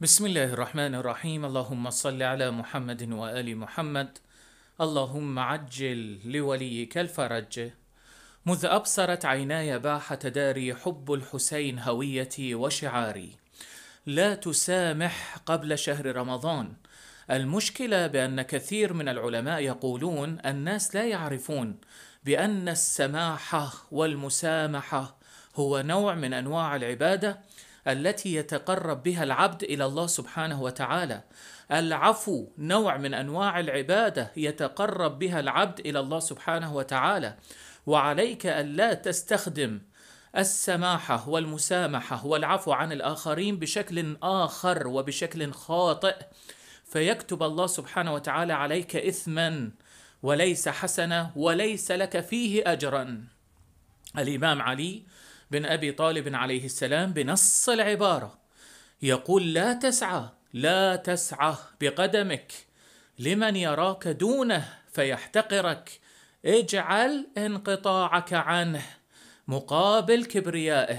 بسم الله الرحمن الرحيم اللهم صل على محمد وآل محمد اللهم عجل لوليك الفرج مذ أبصرت عيناي باحة داري حب الحسين هويتي وشعاري لا تسامح قبل شهر رمضان المشكلة بأن كثير من العلماء يقولون الناس لا يعرفون بأن السماحة والمسامحة هو نوع من أنواع العبادة التي يتقرب بها العبد الى الله سبحانه وتعالى العفو نوع من انواع العباده يتقرب بها العبد الى الله سبحانه وتعالى وعليك الا تستخدم السماحه والمسامحه والعفو عن الاخرين بشكل اخر وبشكل خاطئ فيكتب الله سبحانه وتعالى عليك اثما وليس حسنه وليس لك فيه اجرا الامام علي بن أبي طالب عليه السلام بنص العبارة يقول لا تسعى لا تسعى بقدمك لمن يراك دونه فيحتقرك اجعل انقطاعك عنه مقابل كبريائه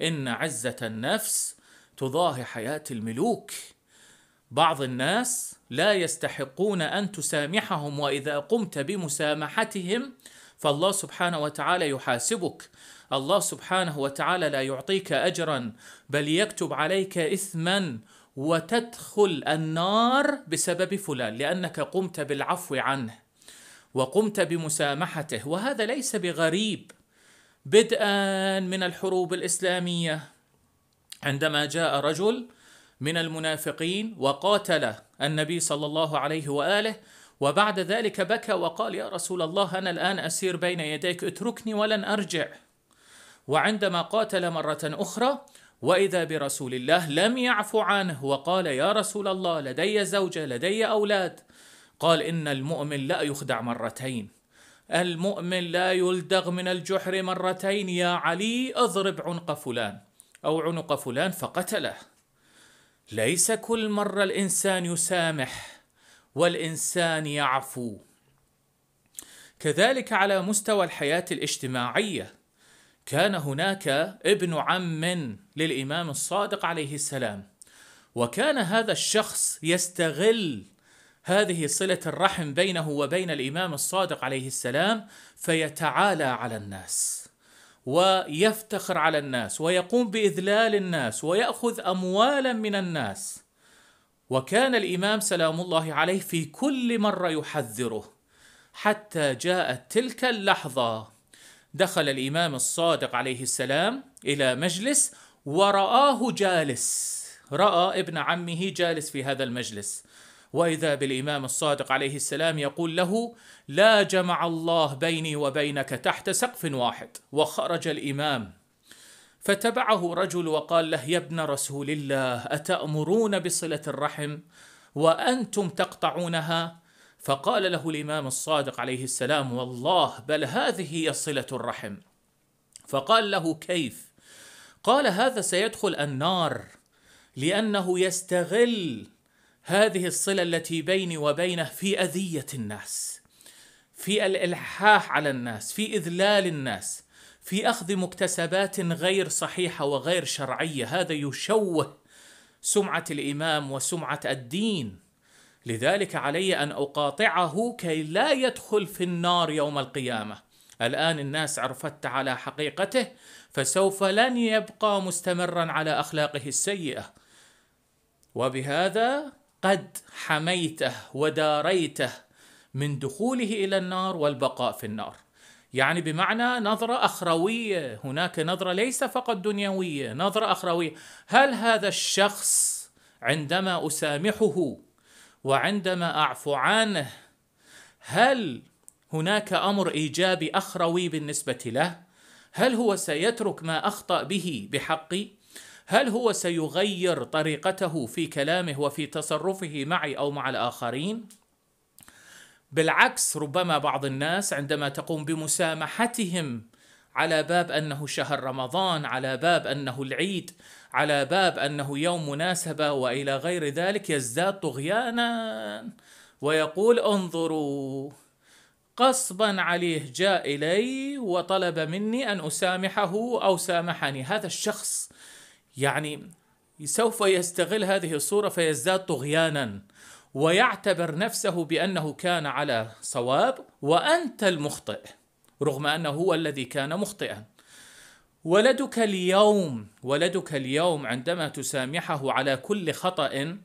إن عزة النفس تضاهي حياة الملوك بعض الناس لا يستحقون أن تسامحهم وإذا قمت بمسامحتهم فالله سبحانه وتعالى يحاسبك الله سبحانه وتعالى لا يعطيك اجرا بل يكتب عليك اثما وتدخل النار بسبب فلان لانك قمت بالعفو عنه وقمت بمسامحته وهذا ليس بغريب بدءا من الحروب الاسلاميه عندما جاء رجل من المنافقين وقاتل النبي صلى الله عليه واله وبعد ذلك بكى وقال يا رسول الله انا الان اسير بين يديك اتركني ولن ارجع وعندما قاتل مره اخرى واذا برسول الله لم يعفو عنه وقال يا رسول الله لدي زوجه لدي اولاد قال ان المؤمن لا يخدع مرتين المؤمن لا يلدغ من الجحر مرتين يا علي اضرب عنق فلان او عنق فلان فقتله ليس كل مره الانسان يسامح والانسان يعفو كذلك على مستوى الحياه الاجتماعيه كان هناك ابن عم للامام الصادق عليه السلام وكان هذا الشخص يستغل هذه صله الرحم بينه وبين الامام الصادق عليه السلام فيتعالى على الناس ويفتخر على الناس ويقوم باذلال الناس وياخذ اموالا من الناس وكان الامام سلام الله عليه في كل مره يحذره حتى جاءت تلك اللحظه دخل الامام الصادق عليه السلام الى مجلس ورآه جالس رأى ابن عمه جالس في هذا المجلس واذا بالامام الصادق عليه السلام يقول له لا جمع الله بيني وبينك تحت سقف واحد وخرج الامام فتبعه رجل وقال له يا ابن رسول الله اتامرون بصله الرحم وانتم تقطعونها فقال له الامام الصادق عليه السلام والله بل هذه هي صله الرحم فقال له كيف قال هذا سيدخل النار لانه يستغل هذه الصله التي بيني وبينه في اذيه الناس في الالحاح على الناس في اذلال الناس في اخذ مكتسبات غير صحيحه وغير شرعيه هذا يشوه سمعه الامام وسمعه الدين لذلك علي ان اقاطعه كي لا يدخل في النار يوم القيامه الان الناس عرفت على حقيقته فسوف لن يبقى مستمرا على اخلاقه السيئه وبهذا قد حميته وداريته من دخوله الى النار والبقاء في النار يعني بمعنى نظرة أخروية هناك نظرة ليس فقط دنيوية نظرة أخروية هل هذا الشخص عندما أسامحه وعندما أعفو عنه هل هناك أمر إيجابي أخروي بالنسبة له؟ هل هو سيترك ما أخطأ به بحقي؟ هل هو سيغير طريقته في كلامه وفي تصرفه معي أو مع الآخرين؟ بالعكس ربما بعض الناس عندما تقوم بمسامحتهم على باب انه شهر رمضان، على باب انه العيد، على باب انه يوم مناسبه والى غير ذلك يزداد طغيانا ويقول انظروا قصبا عليه جاء الي وطلب مني ان اسامحه او سامحني، هذا الشخص يعني سوف يستغل هذه الصوره فيزداد طغيانا. ويعتبر نفسه بانه كان على صواب وانت المخطئ رغم انه هو الذي كان مخطئا ولدك اليوم ولدك اليوم عندما تسامحه على كل خطأ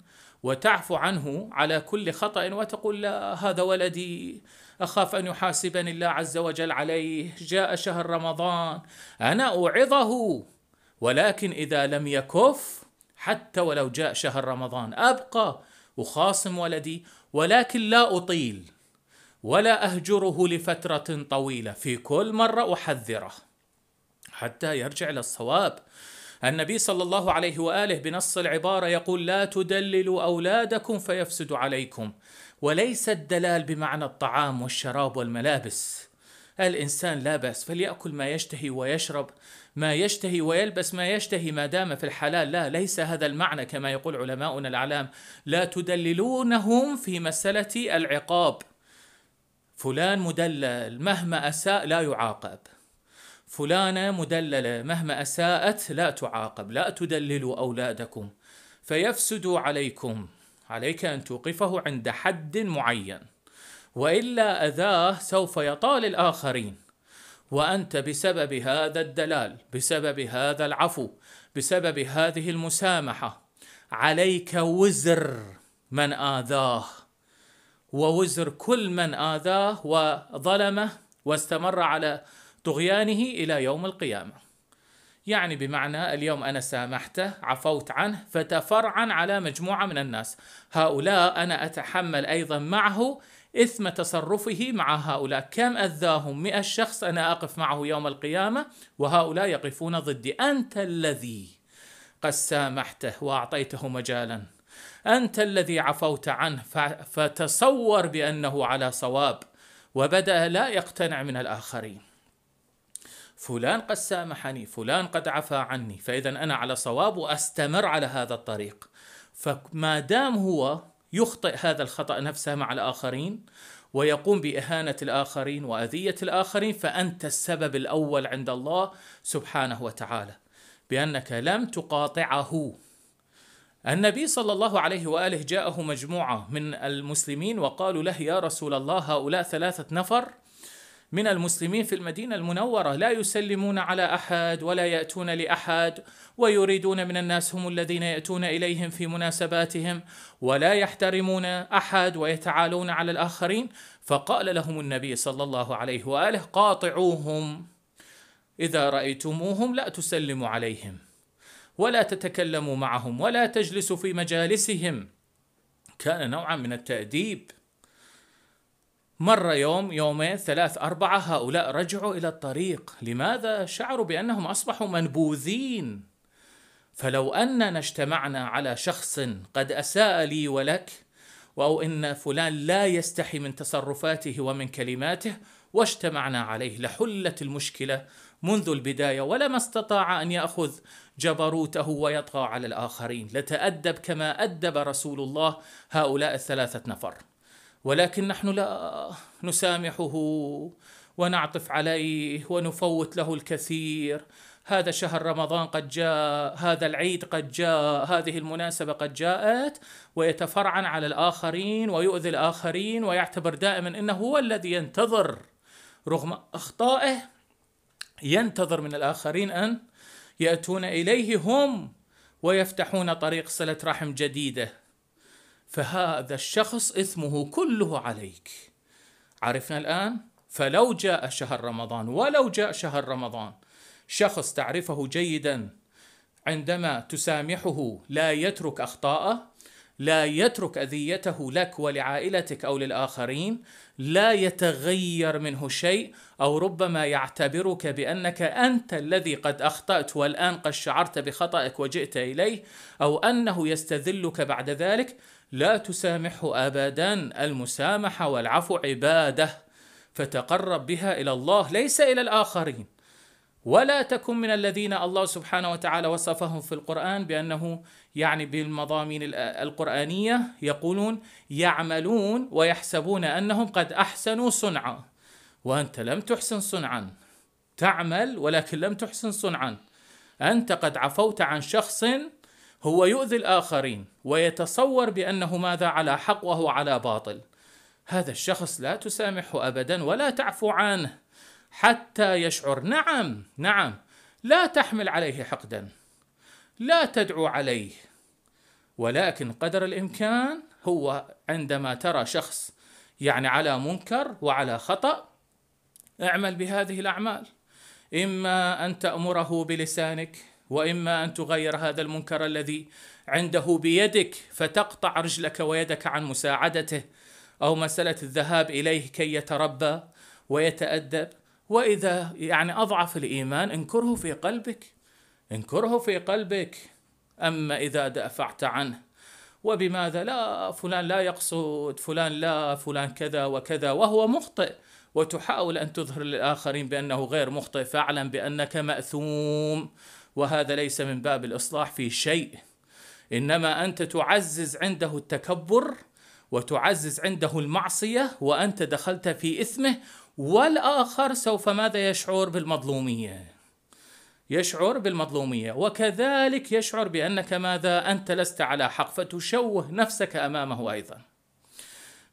وتعفو عنه على كل خطأ وتقول لا هذا ولدي أخاف أن يحاسبني الله عز وجل عليه جاء شهر رمضان أنا أوعظه ولكن إذا لم يكف حتى ولو جاء شهر رمضان أبقى أخاصم ولدي ولكن لا أطيل ولا أهجره لفترة طويلة في كل مرة أحذره حتى يرجع للصواب النبي صلى الله عليه واله بنص العباره يقول لا تدللوا اولادكم فيفسد عليكم وليس الدلال بمعنى الطعام والشراب والملابس الإنسان لا بأس فليأكل ما يشتهي ويشرب ما يشتهي ويلبس ما يشتهي ما دام في الحلال لا ليس هذا المعنى كما يقول علماؤنا الأعلام لا تدللونهم في مسألة العقاب فلان مدلل مهما أساء لا يعاقب فلانة مدللة مهما أساءت لا تعاقب لا تدللوا أولادكم فيفسدوا عليكم عليك أن توقفه عند حد معين والا اذاه سوف يطال الاخرين وانت بسبب هذا الدلال بسبب هذا العفو بسبب هذه المسامحه عليك وزر من اذاه ووزر كل من اذاه وظلمه واستمر على طغيانه الى يوم القيامه يعني بمعنى اليوم انا سامحته عفوت عنه فتفرعا على مجموعه من الناس هؤلاء انا اتحمل ايضا معه إثم تصرفه مع هؤلاء كم أذاهم مئة شخص أنا أقف معه يوم القيامة وهؤلاء يقفون ضدي أنت الذي قد سامحته وأعطيته مجالا أنت الذي عفوت عنه فتصور بأنه على صواب وبدأ لا يقتنع من الآخرين فلان قد سامحني فلان قد عفى عني فإذا أنا على صواب وأستمر على هذا الطريق فما دام هو يخطئ هذا الخطأ نفسه مع الآخرين ويقوم بإهانة الآخرين وأذية الآخرين فأنت السبب الأول عند الله سبحانه وتعالى بأنك لم تقاطعه النبي صلى الله عليه واله جاءه مجموعه من المسلمين وقالوا له يا رسول الله هؤلاء ثلاثه نفر من المسلمين في المدينة المنورة لا يسلمون على أحد ولا يأتون لأحد ويريدون من الناس هم الذين يأتون إليهم في مناسباتهم ولا يحترمون أحد ويتعالون على الآخرين فقال لهم النبي صلى الله عليه وآله قاطعوهم إذا رأيتموهم لا تسلموا عليهم ولا تتكلموا معهم ولا تجلسوا في مجالسهم كان نوعا من التأديب مر يوم يومين ثلاث أربعة هؤلاء رجعوا إلى الطريق لماذا شعروا بأنهم أصبحوا منبوذين فلو أننا اجتمعنا على شخص قد أساء لي ولك أو إن فلان لا يستحي من تصرفاته ومن كلماته واجتمعنا عليه لحلت المشكلة منذ البداية ولما استطاع أن يأخذ جبروته ويطغى على الآخرين لتأدب كما أدب رسول الله هؤلاء الثلاثة نفر ولكن نحن لا نسامحه ونعطف عليه ونفوت له الكثير هذا شهر رمضان قد جاء هذا العيد قد جاء هذه المناسبة قد جاءت ويتفرعن على الآخرين ويؤذي الآخرين ويعتبر دائما أنه هو الذي ينتظر رغم أخطائه ينتظر من الآخرين أن يأتون إليه هم ويفتحون طريق صلة رحم جديدة فهذا الشخص إثمه كله عليك عرفنا الآن فلو جاء شهر رمضان ولو جاء شهر رمضان شخص تعرفه جيدا عندما تسامحه لا يترك أخطاءه لا يترك أذيته لك ولعائلتك أو للآخرين لا يتغير منه شيء أو ربما يعتبرك بأنك أنت الذي قد أخطأت والآن قد شعرت بخطأك وجئت إليه أو أنه يستذلك بعد ذلك لا تسامحه أبدا المسامحة والعفو عبادة فتقرب بها إلى الله ليس إلى الآخرين ولا تكن من الذين الله سبحانه وتعالى وصفهم في القرآن بأنه يعني بالمضامين القرآنية يقولون يعملون ويحسبون أنهم قد أحسنوا صنعا وأنت لم تحسن صنعا تعمل ولكن لم تحسن صنعا أنت قد عفوت عن شخص هو يؤذي الآخرين ويتصور بأنه ماذا على حق وهو على باطل هذا الشخص لا تسامحه أبدا ولا تعفو عنه حتى يشعر نعم نعم لا تحمل عليه حقدا لا تدعو عليه ولكن قدر الإمكان هو عندما ترى شخص يعني على منكر وعلى خطأ اعمل بهذه الأعمال إما أن تأمره بلسانك واما ان تغير هذا المنكر الذي عنده بيدك فتقطع رجلك ويدك عن مساعدته او مساله الذهاب اليه كي يتربى ويتادب واذا يعني اضعف الايمان انكره في قلبك انكره في قلبك اما اذا دافعت عنه وبماذا لا فلان لا يقصد فلان لا فلان كذا وكذا وهو مخطئ وتحاول ان تظهر للاخرين بانه غير مخطئ فاعلم بانك ماثوم وهذا ليس من باب الاصلاح في شيء انما انت تعزز عنده التكبر وتعزز عنده المعصيه وانت دخلت في اثمه والاخر سوف ماذا يشعر بالمظلوميه يشعر بالمظلوميه وكذلك يشعر بانك ماذا انت لست على حق فتشوه نفسك امامه ايضا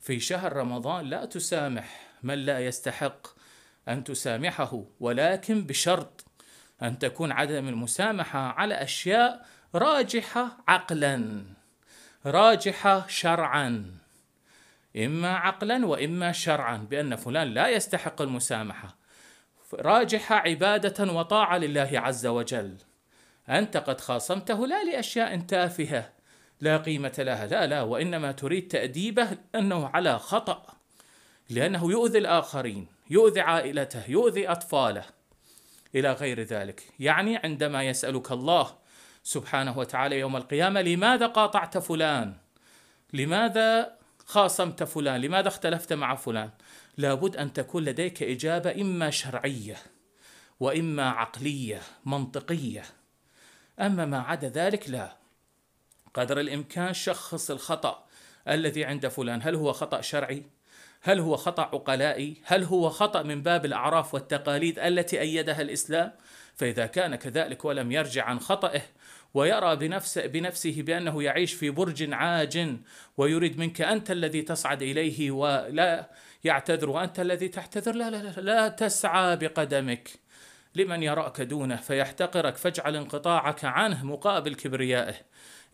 في شهر رمضان لا تسامح من لا يستحق ان تسامحه ولكن بشرط أن تكون عدم المسامحة على أشياء راجحة عقلا راجحة شرعا إما عقلا وإما شرعا بأن فلان لا يستحق المسامحة راجحة عبادة وطاعة لله عز وجل أنت قد خاصمته لا لأشياء تافهة لا قيمة لها لا لا وإنما تريد تأديبه أنه على خطأ لأنه يؤذي الآخرين يؤذي عائلته يؤذي أطفاله الى غير ذلك يعني عندما يسالك الله سبحانه وتعالى يوم القيامه لماذا قاطعت فلان لماذا خاصمت فلان لماذا اختلفت مع فلان لابد ان تكون لديك اجابه اما شرعيه واما عقليه منطقيه اما ما عدا ذلك لا قدر الامكان شخص الخطا الذي عند فلان هل هو خطا شرعي هل هو خطأ عقلائي؟ هل هو خطأ من باب الأعراف والتقاليد التي أيدها الإسلام؟ فإذا كان كذلك ولم يرجع عن خطئه ويرى بنفسه, بنفسه بأنه يعيش في برج عاج ويريد منك أنت الذي تصعد إليه ولا يعتذر وأنت الذي تعتذر لا لا لا, لا تسعى بقدمك لمن يراك دونه فيحتقرك فاجعل انقطاعك عنه مقابل كبريائه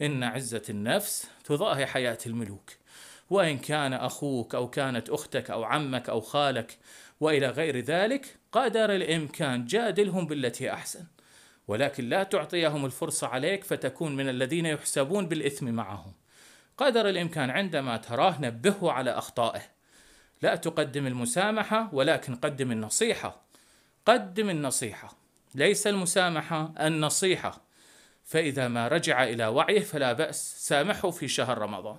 إن عزة النفس تضاهي حياة الملوك وإن كان أخوك أو كانت أختك أو عمك أو خالك وإلى غير ذلك قدر الإمكان جادلهم بالتي أحسن ولكن لا تعطيهم الفرصة عليك فتكون من الذين يحسبون بالإثم معهم قدر الإمكان عندما تراه نبهه على أخطائه لا تقدم المسامحة ولكن قدم النصيحة قدم النصيحة ليس المسامحة النصيحة فإذا ما رجع إلى وعيه فلا بأس سامحه في شهر رمضان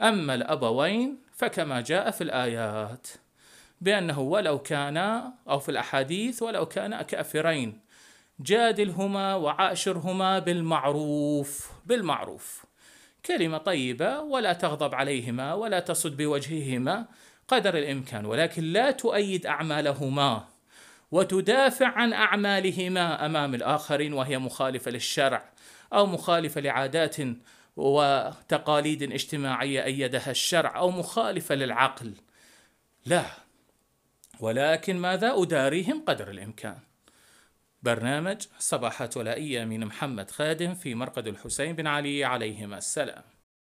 أما الأبوين فكما جاء في الآيات بأنه ولو كانا أو في الأحاديث ولو كانا كافرين جادلهما وعاشرهما بالمعروف بالمعروف كلمة طيبة ولا تغضب عليهما ولا تصد بوجههما قدر الإمكان ولكن لا تؤيد أعمالهما وتدافع عن أعمالهما أمام الآخرين وهي مخالفة للشرع أو مخالفة لعادات وتقاليد اجتماعيه ايدها الشرع او مخالفه للعقل لا ولكن ماذا اداريهم قدر الامكان برنامج صباحات ولائيه من محمد خادم في مرقد الحسين بن علي عليهما السلام